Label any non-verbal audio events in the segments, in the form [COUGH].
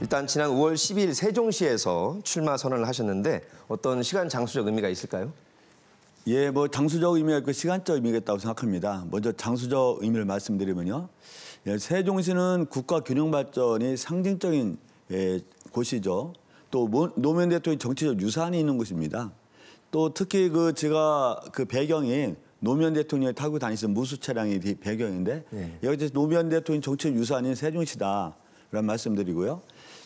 일단 지난 5월 12일 세종시에서 출마 선언을 하셨는데 어떤 시간 장수적 의미가 있을까요? 예, 뭐 장수적 의미가 있고 시간적 의미가 있다고 생각합니다. 먼저 장수적 의미를 말씀드리면요. 예, 세종시는 국가 균형 발전이 상징적인 예, 곳이죠. 또 노무현 대통령 정치적 유산이 있는 곳입니다. 또 특히 그 제가 그 배경이 노무현 대통령이 타고 다니던 무수 차량이 배경인데 네. 여기서 노무현 대통령 정치 적 유산인 세종시다라는 말씀드리고요.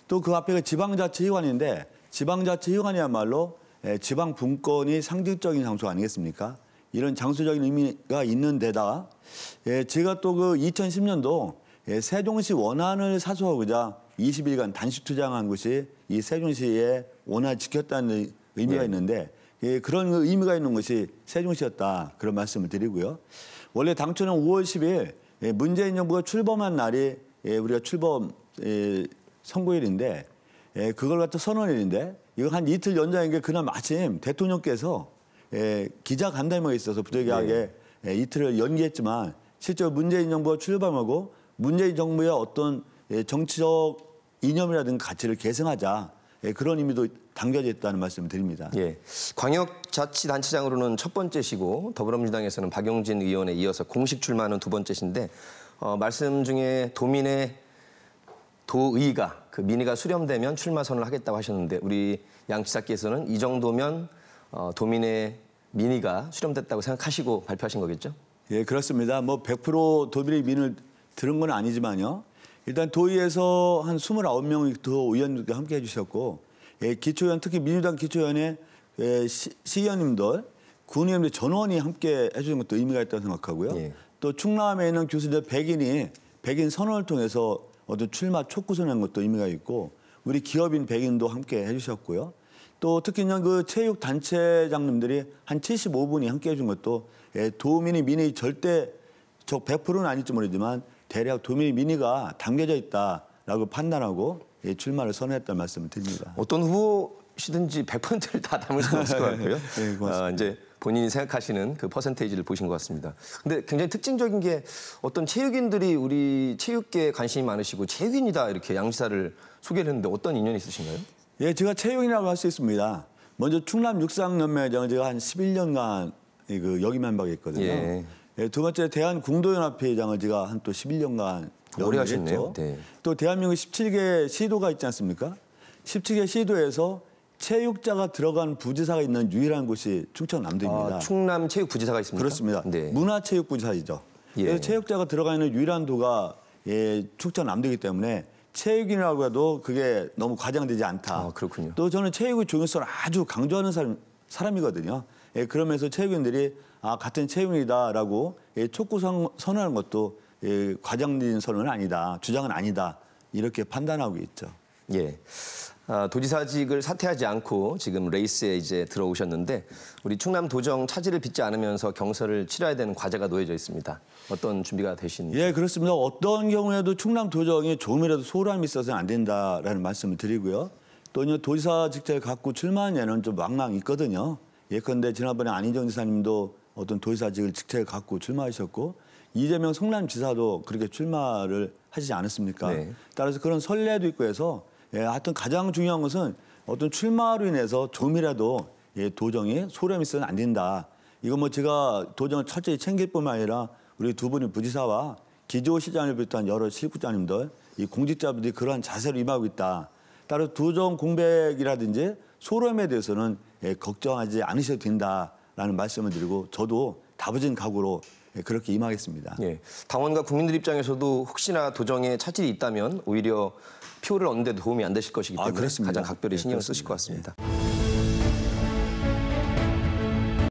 또그 앞에가 그 지방자치의관인데 지방자치의관이야말로 예, 지방 분권이 상징적인 장소 아니겠습니까? 이런 장소적인 의미가 있는 데다가 예, 제가 또 그 2010년도 예, 세종시 원안을 사수하고자 20일간 단식 투쟁한 것이 이 세종시의 원안 지켰다는 의미가 네. 있는데 예, 그런 그 의미가 있는 것이 세종시였다 그런 말씀을 드리고요. 원래 당초는 5월 10일 문재인 정부가 출범한 날이 우리가 출범 선거일인데 예, 그걸 갖다 선언일인데 이거 한 이틀 연장인 게 그날 마침 대통령께서 예, 기자 간담회가 있어서 부득이하게 네. 예. 이틀을 연기했지만 실제로 문재인 정부가 출범하고 문재인 정부의 어떤 예, 정치적 이념이라든가 가치를 계승하자 예, 그런 의미도 담겨져 있다는 말씀을 드립니다. 예. 광역자치단체장으로는 첫 번째시고 더불어민주당에서는 박용진 의원에 이어서 공식 출마는 두 번째신데 어, 말씀 중에 도민의 도의가 그 민의가 수렴되면 출마 선언을 하겠다고 하셨는데 우리 양 지사께서는 이 정도면 어, 도민의 민의가 수렴됐다고 생각하시고 발표하신 거겠죠? 예, 그렇습니다. 뭐 100% 도민의 민을 들은 건 아니지만요. 일단 도의에서 한 29명의 도의원들과 함께 해주셨고 예, 기초연 특히 민주당 기초연의 예, 시, 시의원님들 군의원들 전원이 함께 해주는 것도 의미가 있다고 생각하고요. 예. 또 충남에 있는 교수들 100인이 100인 선언을 통해서 어떤 출마 촉구선한 것도 의미가 있고 우리 기업인 백인도 함께 해주셨고요. 또 특히 그 체육 단체 장님들이 한 75분이 함께 해준 것도 예, 도민이 민의 절대 저 100%는 아닐지 모르지만 대략 도민이 민의가 담겨져 있다라고 판단하고 예, 출마를 선언했다는 말씀을 드립니다. 어떤 후보시든지 100%를 다 담을 수는 없을 것 같고요. 네, [LAUGHS] 예, 고맙습니다. 아, 이제 본인이 생각하시는 그 퍼센테이지를 보신 것 같습니다. 근데 굉장히 특징적인 게 어떤 체육인들이 우리 체육계에 관심이 많으시고 체육인이다 이렇게 양지사를 소개를 했는데 어떤 인연이 있으신가요? 예, 제가 체육인이라고 할 수 있습니다. 먼저 충남 육상연맹에서 제가 한 11년간 그 여기만 바가 있거든요. 예. 예, 두 번째 대한 공도연합회장을 제가 한 또 11년간 오래 하셨네요. 네. 또 대한민국 17개 시도가 있지 않습니까? 17개 시도에서 체육자가 들어간 부지사가 있는 유일한 곳이 충청 남도입니다. 아, 충남 체육부지사가 있습니다. 그렇습니다. 네. 문화체육부지사이죠. 예. 그래서 체육자가 들어가 있는 유일한 도가 예, 충청 남도이기 때문에 체육이라고 해도 그게 너무 과장되지 않다. 아, 그렇군요. 또 저는 체육의 중요성을 아주 강조하는 사람, 사람이거든요. 예, 그러면서 체육인들이 아, 같은 체육이다라고 인 예, 촉구 선언하는 것도 예, 과장된 선언은 아니다. 주장은 아니다. 이렇게 판단하고 있죠. 예. 아, 도지사직을 사퇴하지 않고 지금 레이스에 이제 들어오셨는데 우리 충남 도정 차질을 빚지 않으면서 경선을 치러야 되는 과제가 놓여져 있습니다. 어떤 준비가 되신? 예, 그렇습니다. 어떤 경우에도 충남 도정이 조금이라도 소홀함이 있어서는 안 된다라는 말씀을 드리고요. 또 이제 도지사 직책을 갖고 출마하냐는 좀 왕망 있거든요. 예컨대 지난번에 안희정 지사님도 어떤 도지사직을 직책을 갖고 출마하셨고 이재명 성남지사도 그렇게 출마를 하시지 않았습니까? 네. 따라서 그런 선례도 있고 해서 예, 하여튼 가장 중요한 것은 어떤 출마로 인해서 좀이라도 예, 도정이 소렴 있어서는 안 된다. 이거 뭐 제가 도정을 철저히 챙길 뿐만 아니라 우리 두 분이 부지사와 기조시장을 비롯한 여러 실국장님들, 이 공직자분들이 그러한 자세로 임하고 있다. 따로서 도정 공백이라든지 소름에 대해서는 예, 걱정하지 않으셔도 된다라는 말씀을 드리고 저도 다부진 각오로 네, 그렇게 임하겠습니다. 예, 당원과 국민들 입장에서도 혹시나 도정에 차질이 있다면 오히려 표를 얻는 데 도움이 안 되실 것이기 아, 때문에 아, 가장 각별히 네, 신경 쓰실 것 같습니다. 예.